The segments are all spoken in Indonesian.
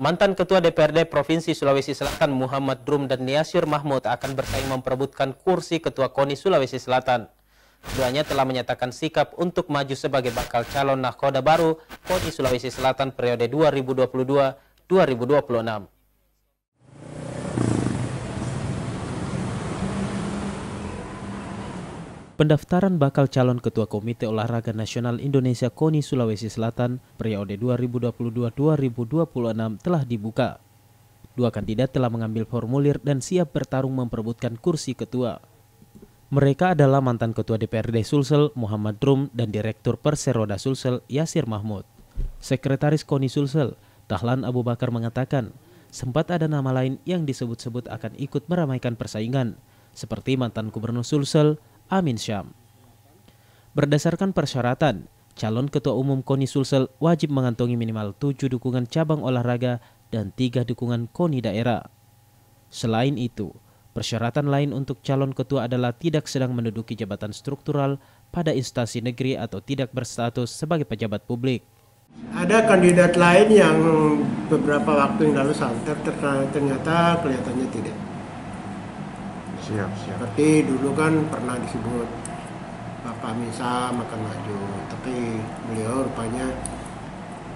Mantan Ketua DPRD Provinsi Sulawesi Selatan Muhammad Drum dan Niasir Mahmud akan bersaing memperebutkan kursi Ketua KONI Sulawesi Selatan. Keduanya telah menyatakan sikap untuk maju sebagai bakal calon nahkoda baru KONI Sulawesi Selatan periode 2022-2026. Pendaftaran bakal calon Ketua Komite Olahraga Nasional Indonesia KONI Sulawesi Selatan periode 2022-2026 telah dibuka. Dua kandidat telah mengambil formulir dan siap bertarung memperebutkan kursi ketua. Mereka adalah mantan Ketua DPRD Sulsel Muhammad Drum dan Direktur Perseroda Sulsel Yasir Mahmud. Sekretaris KONI Sulsel, Tahlan Abu Bakar mengatakan, sempat ada nama lain yang disebut-sebut akan ikut meramaikan persaingan, seperti mantan Gubernur Sulsel, Amin Syam. Berdasarkan persyaratan, calon ketua umum KONI Sulsel wajib mengantongi minimal tujuh dukungan cabang olahraga dan tiga dukungan KONI daerah. Selain itu, persyaratan lain untuk calon ketua adalah tidak sedang menduduki jabatan struktural pada instansi negeri atau tidak berstatus sebagai pejabat publik. Ada kandidat lain yang beberapa waktu yang lalu santer ternyata kelihatannya tidak siap siap seperti dulu kan pernah disebut Bapak Misa makan maju tapi beliau rupanya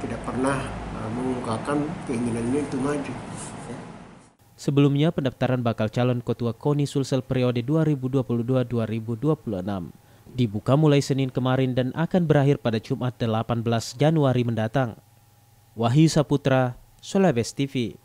tidak pernah e, mengungkapkan keinginannya itu maju Sebelumnya pendaftaran bakal calon ketua KONI Sulsel periode 2022-2026 dibuka mulai Senin kemarin dan akan berakhir pada Jumat 18 Januari mendatang. Wahyu Saputra, Sulawesi TV.